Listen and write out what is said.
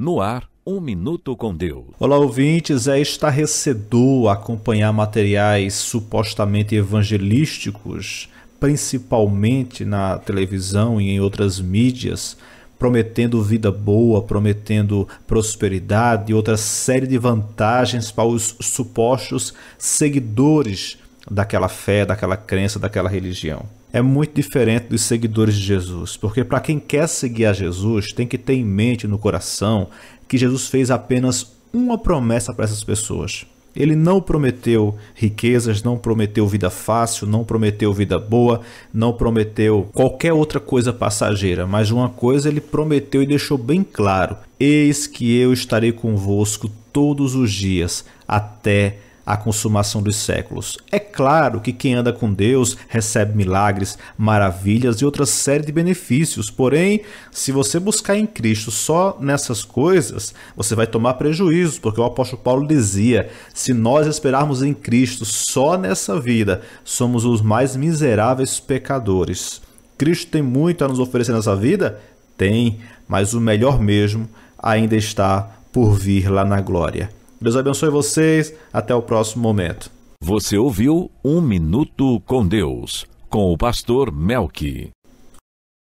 No ar, um minuto com Deus. Olá, ouvintes. É estarrecedor acompanhar materiais supostamente evangelísticos, principalmente na televisão e em outras mídias, prometendo vida boa, prometendo prosperidade e outra série de vantagens para os supostos seguidores daquela fé, daquela crença, daquela religião. É muito diferente dos seguidores de Jesus, porque para quem quer seguir a Jesus, tem que ter em mente no coração que Jesus fez apenas uma promessa para essas pessoas. Ele não prometeu riquezas, não prometeu vida fácil, não prometeu vida boa, não prometeu qualquer outra coisa passageira, mas uma coisa ele prometeu e deixou bem claro: Eis que eu estarei convosco todos os dias até a consumação dos séculos. É claro que quem anda com Deus recebe milagres, maravilhas e outra série de benefícios. Porém, se você buscar em Cristo só nessas coisas, você vai tomar prejuízo, porque o apóstolo Paulo dizia: se nós esperarmos em Cristo só nessa vida, somos os mais miseráveis pecadores. Cristo tem muito a nos oferecer nessa vida? Tem, mas o melhor mesmo ainda está por vir lá na glória. Deus abençoe vocês. Até o próximo momento. Você ouviu Um Minuto com Deus, com o pastor Melqui.